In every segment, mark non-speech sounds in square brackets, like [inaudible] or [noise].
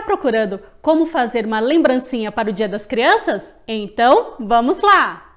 Está procurando como fazer uma lembrancinha para o Dia das Crianças? Então, vamos lá!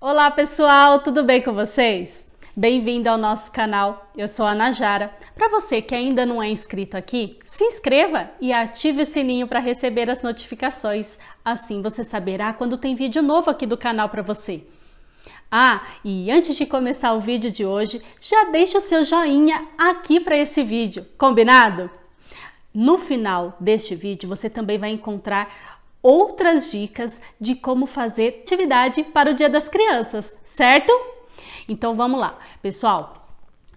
Olá pessoal, tudo bem com vocês? Bem-vindo ao nosso canal, eu sou a Najara. Para você que ainda não é inscrito aqui, se inscreva e ative o sininho para receber as notificações. Assim você saberá quando tem vídeo novo aqui do canal para você. Ah, e antes de começar o vídeo de hoje, já deixa o seu joinha aqui para esse vídeo, combinado? No final deste vídeo, você também vai encontrar outras dicas de como fazer atividade para o Dia das Crianças, certo? Então vamos lá, pessoal.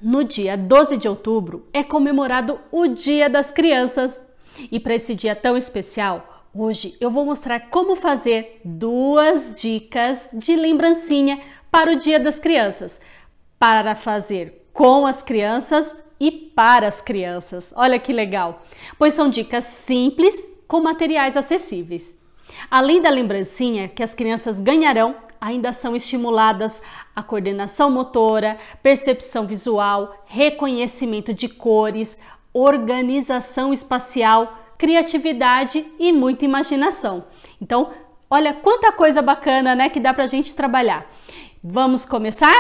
No dia 12 de outubro é comemorado o Dia das Crianças. E para esse dia tão especial, Hoje eu vou mostrar como fazer duas dicas de lembrancinha para o Dia das Crianças, para fazer com as crianças e para as crianças. Olha que legal! Pois são dicas simples com materiais acessíveis. Além da lembrancinha que as crianças ganharão, ainda são estimuladas a coordenação motora, percepção visual, reconhecimento de cores, organização espacial, criatividade e muita imaginação. Então, olha quanta coisa bacana, né, que dá pra gente trabalhar. Vamos começar?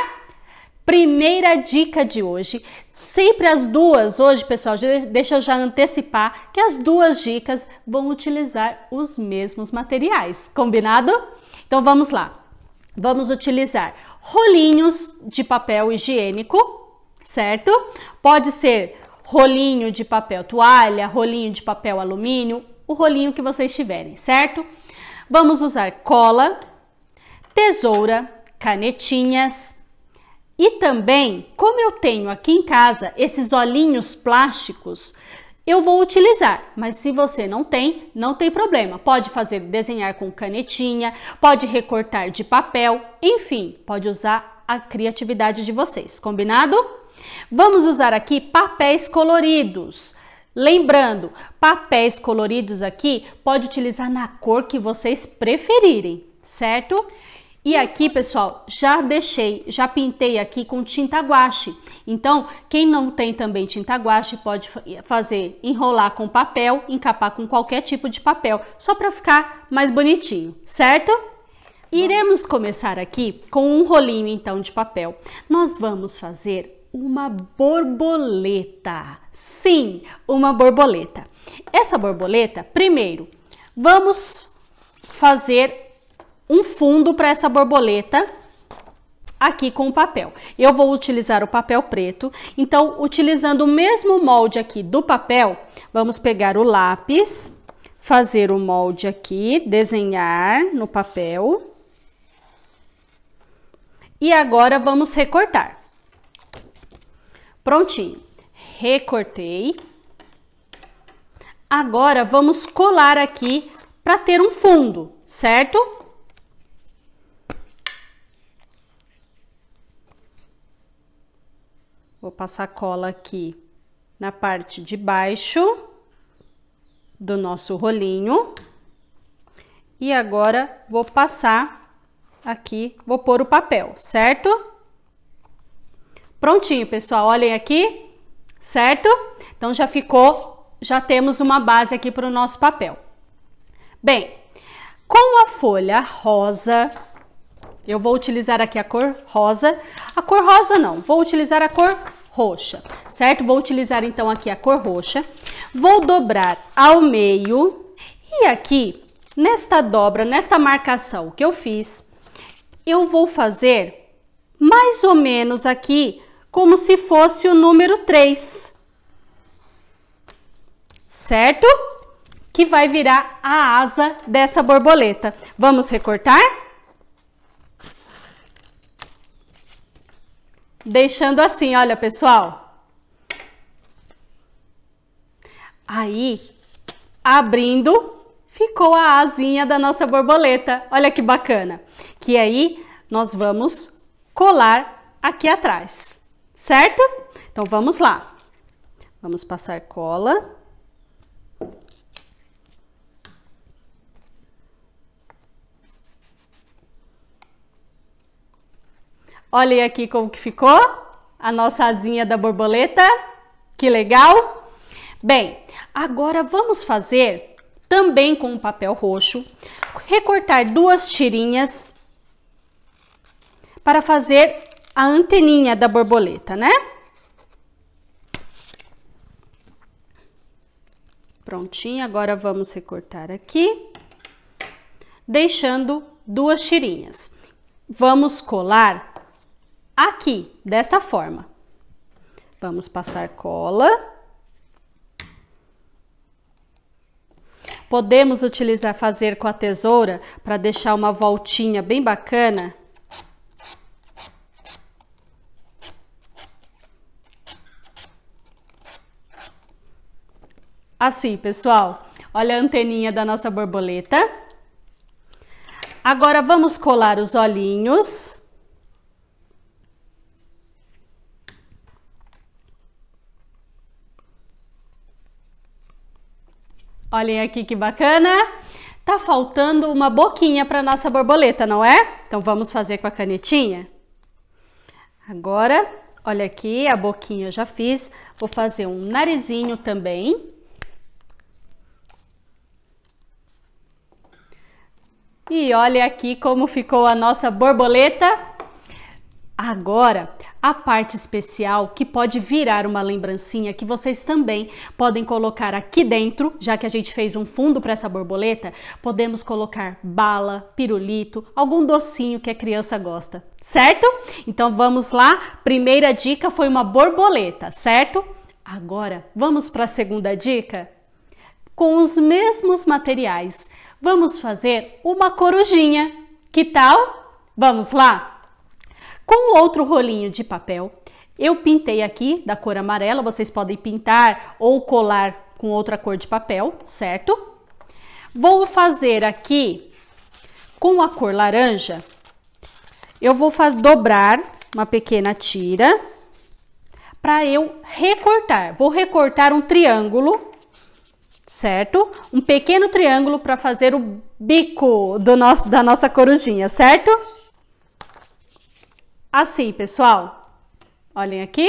Primeira dica de hoje, sempre as duas, hoje pessoal, deixa eu já antecipar que as duas dicas vão utilizar os mesmos materiais, combinado? Então vamos lá, vamos utilizar rolinhos de papel higiênico, certo? Pode ser rolinho de papel toalha, rolinho de papel alumínio, o rolinho que vocês tiverem, certo? Vamos usar cola, tesoura, canetinhas e também, como eu tenho aqui em casa esses olhinhos plásticos, eu vou utilizar, mas se você não tem, não tem problema. Pode fazer desenhar com canetinha, pode recortar de papel, enfim, pode usar a criatividade de vocês, combinado? Vamos usar aqui papéis coloridos. Lembrando, papéis coloridos aqui pode utilizar na cor que vocês preferirem, certo? E aqui, pessoal, já deixei, já pintei aqui com tinta guache. Então, quem não tem também tinta guache pode eh, fazer enrolar com papel, encapar com qualquer tipo de papel, só para ficar mais bonitinho, certo? Iremos começar aqui com um rolinho então de papel. Nós vamos fazer uma borboleta. Sim, uma borboleta. Essa borboleta, primeiro, vamos fazer um fundo para essa borboleta aqui com o papel. Eu vou utilizar o papel preto. Então, utilizando o mesmo molde aqui do papel, vamos pegar o lápis, fazer o molde aqui, desenhar no papel. E agora vamos recortar. Prontinho. Recortei. Agora, vamos colar aqui para ter um fundo, certo? Vou passar cola aqui na parte de baixo do nosso rolinho. E agora, vou passar aqui, vou pôr o papel, certo? Prontinho, pessoal. Olhem aqui, certo? Então já ficou, já temos uma base aqui para o nosso papel. Bem, com a folha rosa, eu vou utilizar aqui a cor rosa. A cor rosa não, vou utilizar a cor roxa, certo? Vou utilizar então aqui a cor roxa. Vou dobrar ao meio e aqui, nesta dobra, nesta marcação que eu fiz, eu vou fazer mais ou menos aqui como se fosse o número 3. Certo? Que vai virar a asa dessa borboleta. Vamos recortar? Deixando assim, olha pessoal. Aí, abrindo, ficou a asinha da nossa borboleta. Olha que bacana. Que aí, nós vamos colar aqui atrás certo? Então vamos lá. Vamos passar cola. Olhem aqui como que ficou a nossa asinha da borboleta. Que legal! Bem, agora vamos fazer também com o papel roxo, recortar duas tirinhas para fazer a anteninha da borboleta, né? Prontinho, agora vamos recortar aqui, deixando duas tirinhas. Vamos colar aqui, desta forma. Vamos passar cola. Podemos utilizar, fazer com a tesoura para deixar uma voltinha bem bacana Assim, pessoal. Olha a anteninha da nossa borboleta. Agora vamos colar os olhinhos. Olhem aqui que bacana. Tá faltando uma boquinha para nossa borboleta, não é? Então vamos fazer com a canetinha. Agora, olha aqui, a boquinha eu já fiz. Vou fazer um narizinho também. E olha aqui como ficou a nossa borboleta. Agora, a parte especial que pode virar uma lembrancinha que vocês também podem colocar aqui dentro, já que a gente fez um fundo para essa borboleta, podemos colocar bala, pirulito, algum docinho que a criança gosta, certo? Então vamos lá. Primeira dica foi uma borboleta, certo? Agora vamos para a segunda dica. Com os mesmos materiais, vamos fazer uma corujinha. Que tal? Vamos lá? Com outro rolinho de papel, eu pintei aqui da cor amarela, vocês podem pintar ou colar com outra cor de papel, certo? Vou fazer aqui com a cor laranja, eu vou dobrar uma pequena tira para eu recortar. Vou recortar um triângulo certo? Um pequeno triângulo para fazer o bico do nosso, da nossa corujinha, certo? Assim, pessoal. Olhem aqui,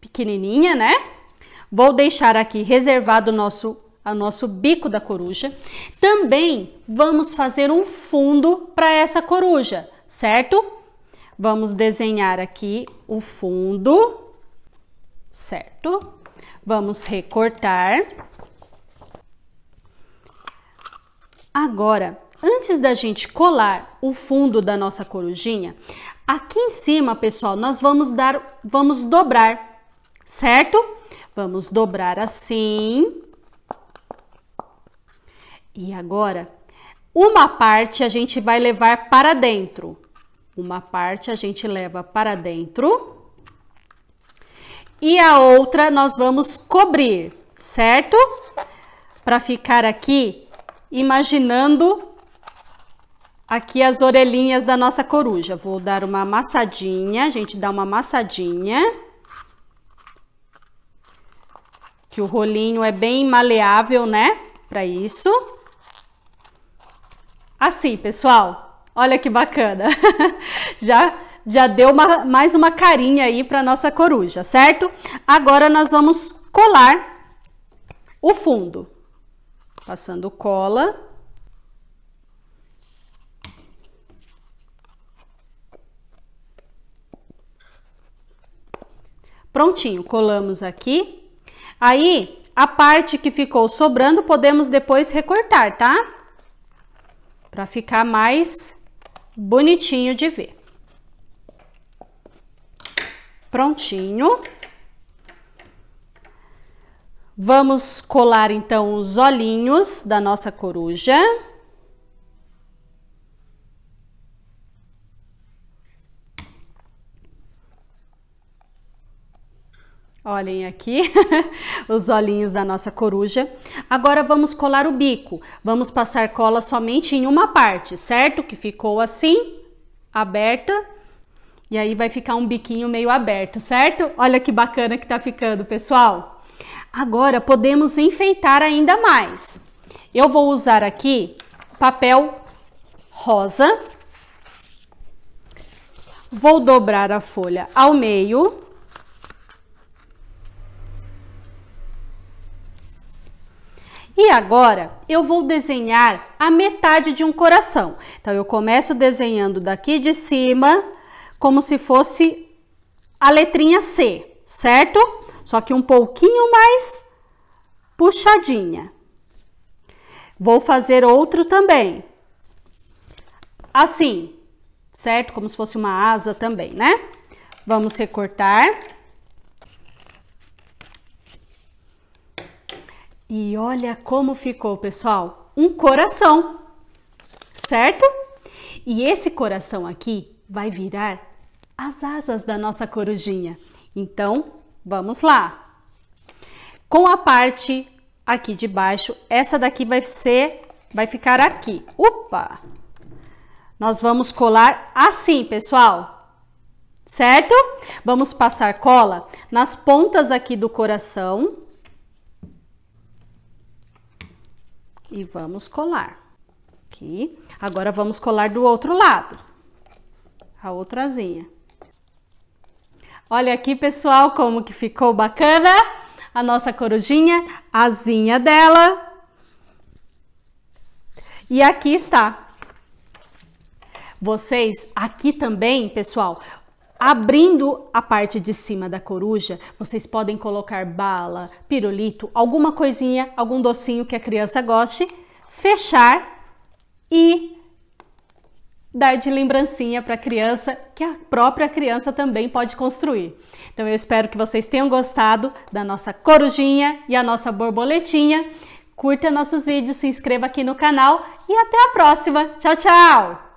pequenininha, né? Vou deixar aqui reservado o nosso, o nosso bico da coruja. Também vamos fazer um fundo para essa coruja, certo? Vamos desenhar aqui o fundo, certo? Vamos recortar Agora, antes da gente colar o fundo da nossa corujinha, aqui em cima, pessoal, nós vamos dar, vamos dobrar, certo? Vamos dobrar assim. E agora, uma parte a gente vai levar para dentro. Uma parte a gente leva para dentro. E a outra nós vamos cobrir, certo? Para ficar aqui imaginando aqui as orelhinhas da nossa coruja. Vou dar uma amassadinha, a gente dá uma amassadinha. Que o rolinho é bem maleável, né? Para isso. Assim, pessoal. Olha que bacana. [laughs] já já deu uma, mais uma carinha aí para nossa coruja, certo? Agora nós vamos colar o fundo passando cola. Prontinho, colamos aqui. Aí, a parte que ficou sobrando, podemos depois recortar, tá? Pra ficar mais bonitinho de ver. Prontinho. Vamos colar então os olhinhos da nossa coruja. Olhem aqui [laughs] os olhinhos da nossa coruja. Agora vamos colar o bico. Vamos passar cola somente em uma parte, certo? Que ficou assim, aberta. E aí vai ficar um biquinho meio aberto, certo? Olha que bacana que tá ficando, pessoal. Agora podemos enfeitar ainda mais. Eu vou usar aqui papel rosa. Vou dobrar a folha ao meio. E agora eu vou desenhar a metade de um coração. Então eu começo desenhando daqui de cima, como se fosse a letrinha C, certo? só que um pouquinho mais puxadinha. Vou fazer outro também. Assim, certo? Como se fosse uma asa também, né? Vamos recortar. E olha como ficou, pessoal. Um coração, certo? E esse coração aqui vai virar as asas da nossa corujinha. Então, Vamos lá. Com a parte aqui de baixo, essa daqui vai ser, vai ficar aqui. Opa! Nós vamos colar assim, pessoal. Certo? Vamos passar cola nas pontas aqui do coração. E vamos colar. Aqui. Agora vamos colar do outro lado. A outrazinha. Olha aqui, pessoal, como que ficou bacana a nossa corujinha, asinha dela. E aqui está. Vocês, aqui também, pessoal, Abrindo a parte de cima da coruja, vocês podem colocar bala, pirulito, alguma coisinha, algum docinho que a criança goste, fechar e dar de lembrancinha para a criança, que a própria criança também pode construir. Então eu espero que vocês tenham gostado da nossa corujinha e a nossa borboletinha. Curta nossos vídeos, se inscreva aqui no canal e até a próxima. Tchau, tchau!